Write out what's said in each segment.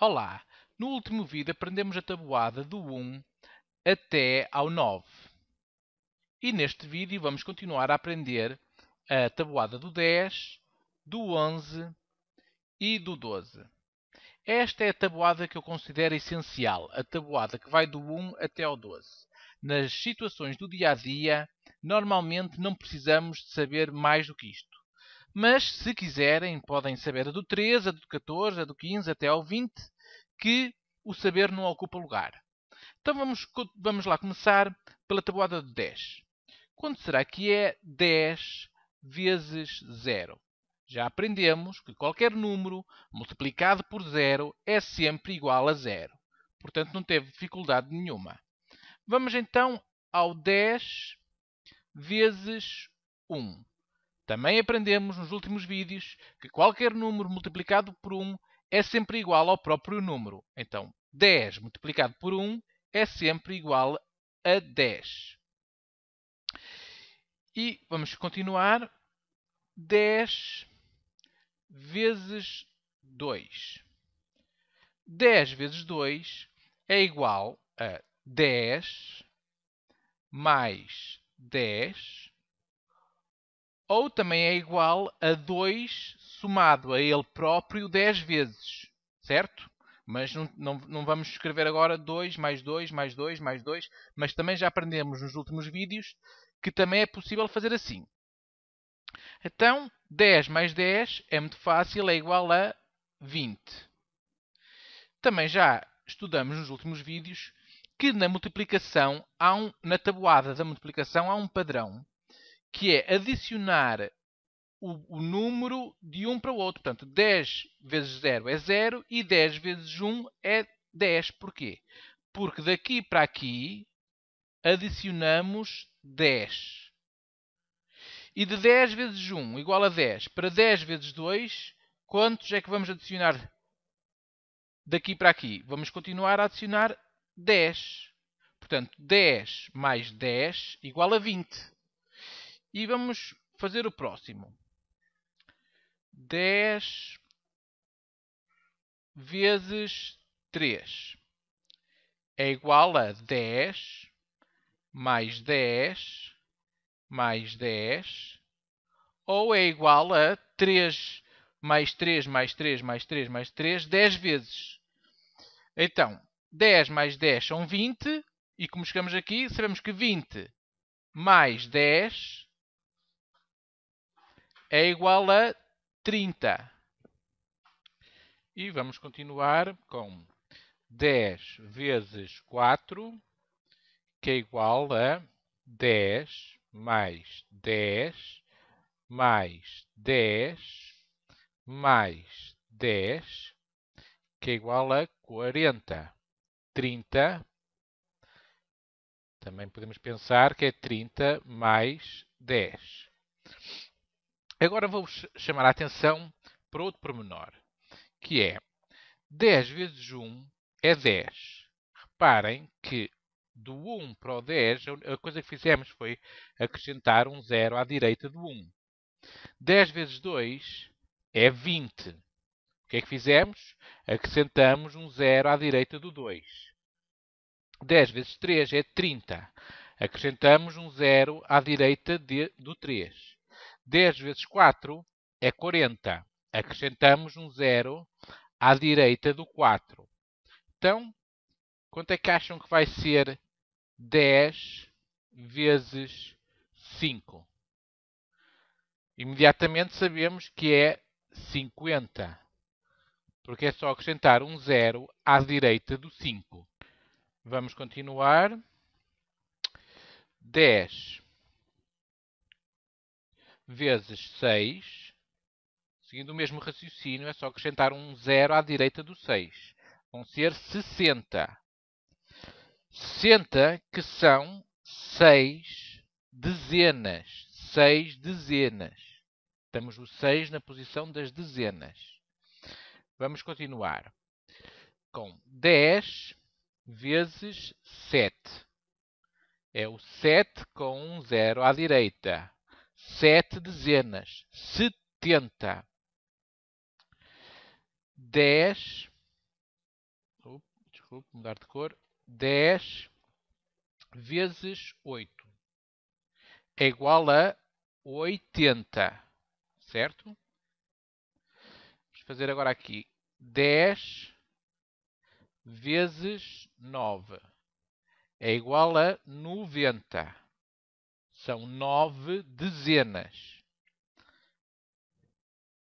Olá! No último vídeo aprendemos a tabuada do 1 até ao 9. E neste vídeo vamos continuar a aprender a tabuada do 10, do 11 e do 12. Esta é a tabuada que eu considero essencial, a tabuada que vai do 1 até ao 12. Nas situações do dia a dia, normalmente não precisamos de saber mais do que isto. Mas, se quiserem, podem saber a do 13, a do 14, a do 15 até ao 20, que o saber não ocupa lugar. Então vamos, vamos lá começar pela tabuada de 10. Quanto será que é 10 vezes 0? Já aprendemos que qualquer número multiplicado por zero é sempre igual a zero. Portanto, não teve dificuldade nenhuma. Vamos então ao 10 vezes 1. Também aprendemos nos últimos vídeos que qualquer número multiplicado por 1 é sempre igual ao próprio número. Então, 10 multiplicado por 1 é sempre igual a 10. E vamos continuar. 10 vezes 2. 10 vezes 2 é igual a 10 mais 10 ou também é igual a 2 somado a ele próprio 10 vezes, certo? Mas não, não, não vamos escrever agora 2 mais 2 mais 2 mais 2, mas também já aprendemos nos últimos vídeos que também é possível fazer assim. Então, 10 mais 10 é muito fácil, é igual a 20. Também já estudamos nos últimos vídeos que na multiplicação, há um, na tabuada da multiplicação, há um padrão que é adicionar o, o, número de um para o outro. Portanto, 10 vezes 0 é 0 e 10 vezes 1 é 10. Porquê? Porque daqui para aqui adicionamos 10. E de 10 vezes 1 igual a 10 para 10 vezes 2, quantos é que vamos adicionar daqui para aqui? Vamos continuar a adicionar 10. Portanto, 10 mais 10 igual a 20. E vamos fazer o próximo. 10 vezes 3 é igual a 10 mais 10 mais 10 ou é igual a 3 mais 3 mais 3 mais 3 mais 3 10 vezes. Então, 10 mais 10 são 20 e como chegamos aqui, sabemos que 20 mais 10 é igual a 30. E vamos continuar com 10 vezes 4, que é igual a 10 mais 10 mais 10 mais 10, que é igual a 40. 30, também podemos pensar que é 30 mais 10. Agora vou-vos chamar a atenção para outro pormenor, que é 10 vezes 1 é 10. Reparem que do 1 para o 10, a coisa que fizemos foi acrescentar um zero à direita do 1. 10 vezes 2 é 20. O que é que fizemos? Acrescentamos um zero à direita do 2. 10 vezes 3 é 30. Acrescentamos um zero à direita de, do 3. 10 vezes 4 é 40. Acrescentamos um zero à direita do 4. Então, quanto é que acham que vai ser 10 vezes 5? Imediatamente sabemos que é 50, porque é só acrescentar um zero à direita do 5. Vamos continuar. 10 vezes 6, seguindo o mesmo raciocínio, é só acrescentar um zero à direita do 6. Vão ser 60. 60 que são 6 dezenas. 6 dezenas. Temos o 6 na posição das dezenas. Vamos continuar com 10 vezes 7. É o 7 com um zero à direita sete dezenas, setenta. Dez, desculpe, mudar de cor, dez vezes oito é igual a oitenta, certo? Vamos fazer agora aqui dez vezes nove é igual a noventa. São nove dezenas.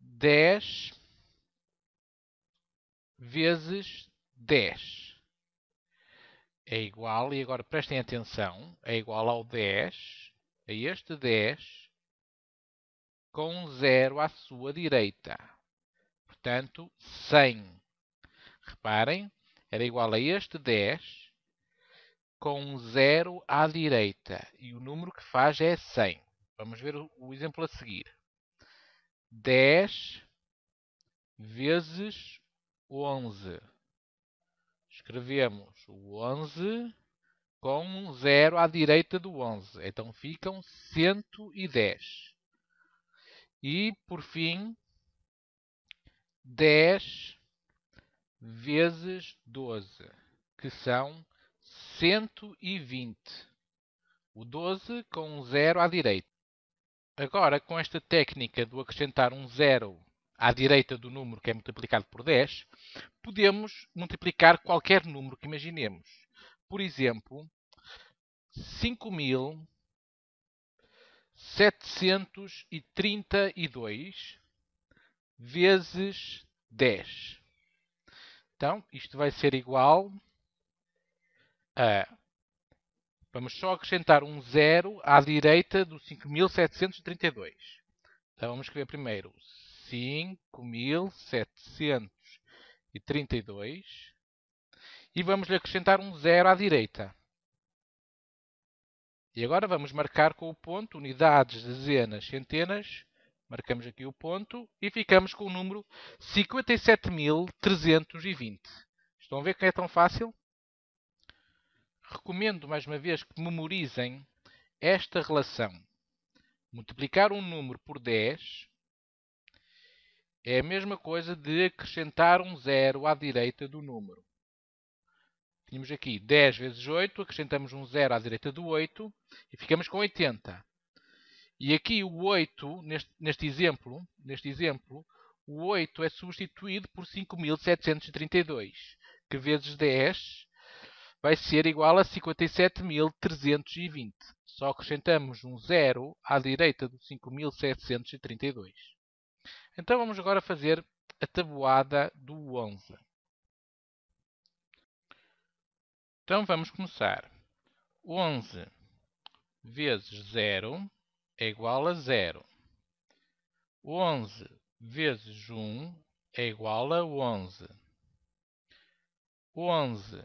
Dez vezes dez é igual, e agora prestem atenção, é igual ao 10, a este 10, com 0 à sua direita. Portanto, 100. Reparem, era igual a este 10, com um zero à direita e o número que faz é 100. Vamos ver o exemplo a seguir. 10 vezes 11. Escrevemos o 11 com um zero à direita do 11. Então ficam 110. E, por fim, 10 vezes 12, que são 120. O 12 com um zero à direita. Agora, com esta técnica do acrescentar um zero à direita do número que é multiplicado por 10, podemos multiplicar qualquer número que imaginemos. Por exemplo, 5.732 vezes 10. Então, isto vai ser igual é. Vamos só acrescentar um zero à direita do 5732. Então vamos escrever primeiro 5732 e vamos lhe acrescentar um zero à direita. E agora vamos marcar com o ponto unidades, dezenas, centenas. Marcamos aqui o ponto e ficamos com o número 57.320. Estão a ver que é tão fácil? recomendo mais uma vez que memorizem esta relação. Multiplicar um número por 10 é a mesma coisa de acrescentar um zero à direita do número. Tínhamos aqui 10 vezes 8, acrescentamos um zero à direita do 8 e ficamos com 80. E aqui o 8, neste, neste exemplo, neste exemplo, o 8 é substituído por 5.732, que vezes 10 vai ser igual a 57.320. Só acrescentamos um zero à direita do 5.732. Então vamos agora fazer a tabuada do 11. Então vamos começar. 11 vezes 0 é igual a 0. 11 vezes 1 é igual a 11. 11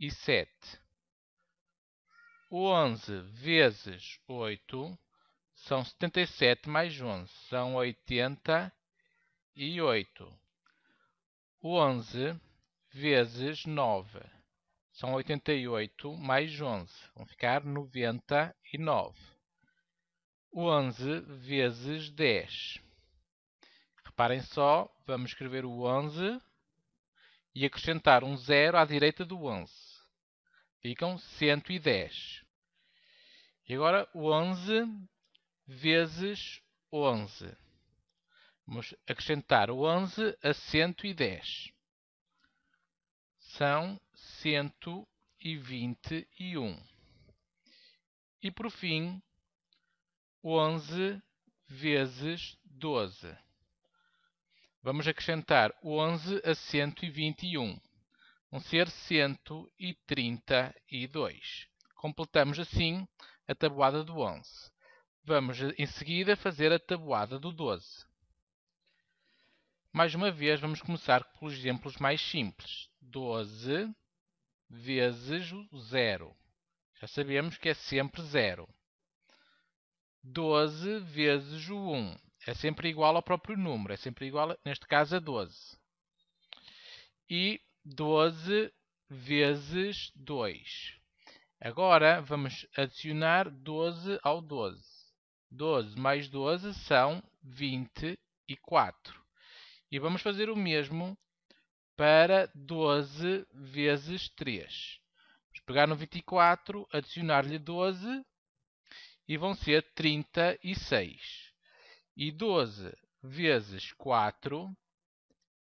e sete. O Onze vezes oito são setenta e sete mais onze, são oitenta e oito. O Onze vezes nove são oitenta e oito mais onze, vão ficar noventa e nove. O Onze vezes dez. Reparem só, vamos escrever o onze e acrescentar um zero à direita do onze. Ficam 110. E agora 11 vezes 11. Vamos acrescentar o 11 a 110. São 121. E por fim, 11 vezes 12. Vamos acrescentar 11 a 121 vão ser 132. Completamos assim a tabuada do 11. Vamos em seguida fazer a tabuada do 12. Mais uma vez, vamos começar pelos exemplos mais simples. 12 vezes 0. Já sabemos que é sempre 0. 12 vezes o 1. É sempre igual ao próprio número. É sempre igual, neste caso, a 12. E 12 vezes 2. Agora vamos adicionar 12 ao 12. 12 mais 12 são 24. E vamos fazer o mesmo para 12 vezes 3. Vamos pegar no 24, adicionar-lhe 12 e vão ser 36. E 12 vezes 4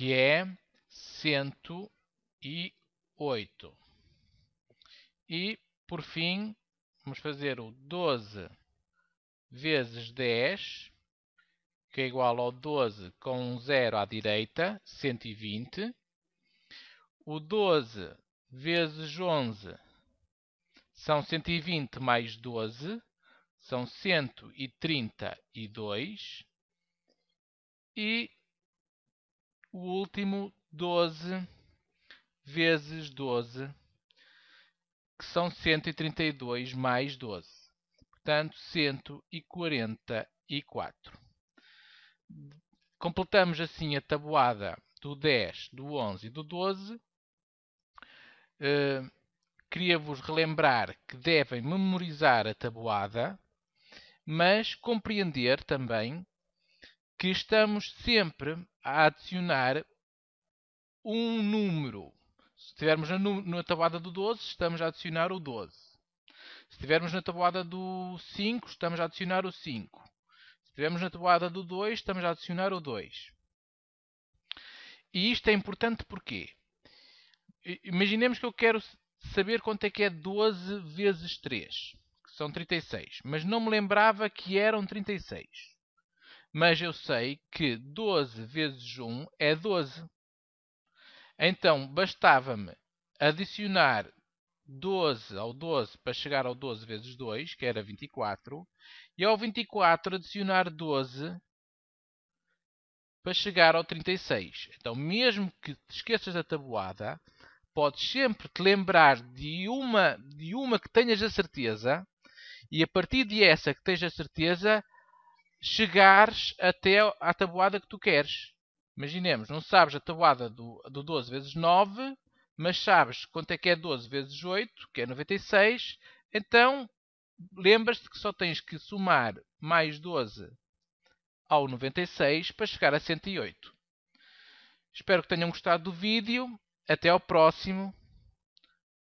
que é 108. E, por fim, vamos fazer o 12 vezes 10, que é igual ao 12 com um zero à direita, 120. O 12 vezes 11 são 120 mais 12, são 132. E o último 12 vezes 12, que são 132 mais 12. Portanto, 144. Completamos assim a tabuada do 10, do 11 e do 12. Uh, eh, Queria-vos relembrar que devem memorizar a tabuada, mas compreender também que estamos sempre a adicionar um número. Se estivermos na, na tabuada do 12, estamos a adicionar o 12. Se estivermos na tabuada do 5, estamos a adicionar o 5. Se estivermos na tabuada do 2, estamos a adicionar o 2. E isto é importante porque... Imaginemos que eu quero saber quanto é que é 12 vezes 3, que são 36. Mas não me lembrava que eram 36 mas eu sei que 12 vezes 1 é 12. Então, bastava-me adicionar 12 ao 12 para chegar ao 12 vezes 2, que era 24, e ao 24 adicionar 12 para chegar ao 36. Então, mesmo que te esqueças da tabuada, podes sempre te lembrar de uma, de uma que tenhas a certeza, e a partir dessa que tens a certeza, chegares até à tabuada que tu queres. Imaginemos, não sabes a tabuada do, do 12 vezes 9, mas sabes quanto é que é 12 vezes 8, que é 96, então lembras-te que só tens que somar mais 12 ao 96 para chegar a 108. Espero que tenham gostado do vídeo. Até ao próximo.